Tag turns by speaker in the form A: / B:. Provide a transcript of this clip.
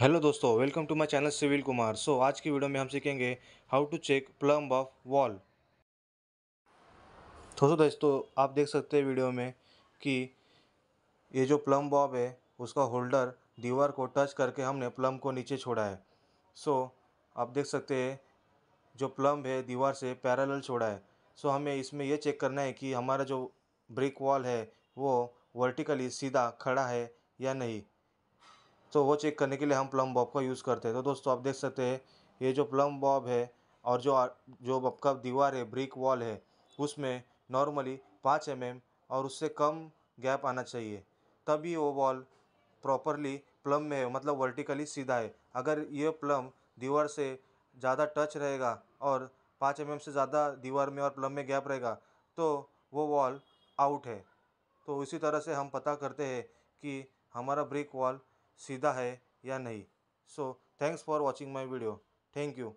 A: hello दोस्तों welcome to my channel civil Kumar so आज की वीडियो में हम सीखेंगे how to check plumb of wall दोस्तों दोस्तों आप देख सकते हैं वीडियो में कि ये जो प्लम बॉब है उसका होल्डर दीवार को टच करके हमने प्लम को नीचे छोड़ा है सो so, आप देख सकते हैं जो प्लम्ब है दीवार से पैरल छोड़ा है सो so, हमें इसमें यह चेक करना है कि हमारा जो ब्रिक वॉल है वो वर्टिकली सीधा खड़ा है या नहीं तो वो चेक करने के लिए हम प्लम बॉब का यूज़ करते हैं तो दोस्तों आप देख सकते हैं ये जो प्लम बॉब है और जो जो आपका दीवार है ब्रिक वॉल है उसमें नॉर्मली पाँच एम mm एम और उससे कम गैप आना चाहिए तभी वो वॉल प्रॉपरली प्लम में है मतलब वर्टिकली सीधा है अगर ये प्लम दीवार से ज़्यादा टच रहेगा और पाँच एम mm से ज़्यादा दीवार में और प्लम में गैप रहेगा तो वो वॉल आउट है तो इसी तरह से हम पता करते हैं कि हमारा ब्रिक वॉल सीधा है या नहीं so thanks for watching my video thank you